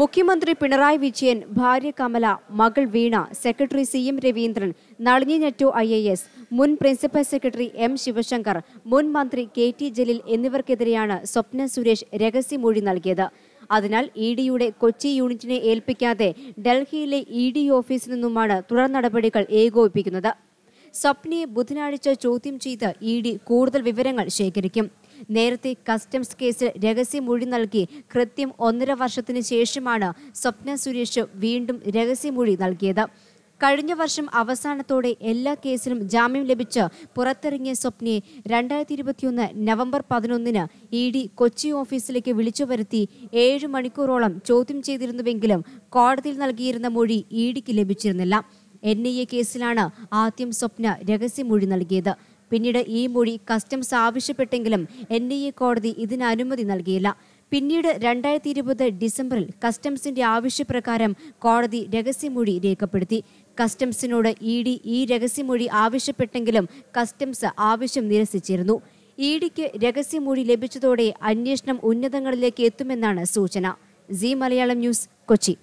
മുഖ്യമന്ത്രി പിണറായി വിജയൻ ഭാര്യ കമല മകൾ Veena secretary C M Raveendran Nalini Netto I A S മുൻ പ്രിൻസിപ്പൽ സെക്രട്ടറി എം ശിവശങ്കർ മുൻ മന്ത്രി കെ ടി ജലീൽ എന്നിവർക്കെതിരെയാണ് സ്വപ്ന സുരേഷ് രഹസ്യമൊഴി നൽകിയത് അതിനാൽ ഇ ഡിയുടെ കൊച്ചി യൂണിറ്റിനെ ഏൽപ്പിക്കാതെ ഡൽഹിയിലെ ഇ ഡി ഓഫീസിൽ നിന്നുമാണ് തുടർ നടപടികൾ ഏകോപിപ്പിക്കുന്നത് സ്വപ്നയെ ബുധനാഴ്ച ചോദ്യം ചെയ്ത് ഇ ഡി കൂടുതൽ വിവരങ്ങൾ ശേഖരിക്കും നേരത്തെ കസ്റ്റംസ് കേസിൽ മൊഴി നൽകി കൃത്യം ഒന്നര വർഷത്തിന് ശേഷമാണ് സ്വപ്ന സുരേഷ് വീണ്ടും രഹസ്യമൊഴി നൽകിയത് കഴിഞ്ഞ വർഷം അവസാനത്തോടെ എല്ലാ കേസിലും ജാമ്യം ലഭിച്ച് പുറത്തിറങ്ങിയ സ്വപ്നയെ രണ്ടായിരത്തി ഇരുപത്തിയൊന്ന് നവംബർ പതിനൊന്നിന് ഇ ഡി കൊച്ചി ഓഫീസിലേക്ക് വിളിച്ചു വരുത്തി ഏഴ് മണിക്കൂറോളം ചോദ്യം ചെയ്തിരുന്നുവെങ്കിലും കോടതിയിൽ നൽകിയിരുന്ന മൊഴി ഇ ഡിക്ക് ലഭിച്ചിരുന്നില്ല എൻ ഐ എ കേസിലാണ് ആദ്യം സ്വപ്ന രഹസ്യമൊഴി നൽകിയത് പിന്നീട് ഈ മൊഴി കസ്റ്റംസ് ആവശ്യപ്പെട്ടെങ്കിലും എൻ ഐ എ കോടതി ഇതിന് അനുമതി നൽകിയില്ല പിന്നീട് രണ്ടായിരത്തി ഇരുപത് ഡിസംബറിൽ കസ്റ്റംസിന്റെ ആവശ്യപ്രകാരം കോടതി രഹസ്യമൊഴി രേഖപ്പെടുത്തി കസ്റ്റംസിനോട് ഇ ഡി ഈ രഹസ്യമൊഴി ആവശ്യപ്പെട്ടെങ്കിലും കസ്റ്റംസ് ആവശ്യം നിരസിച്ചിരുന്നു ഇ e ഡിക്ക് രഹസ്യമൊഴി ലഭിച്ചതോടെ അന്വേഷണം ഉന്നതങ്ങളിലേക്ക് എത്തുമെന്നാണ് സൂചന സി മലയാളം ന്യൂസ് കൊച്ചി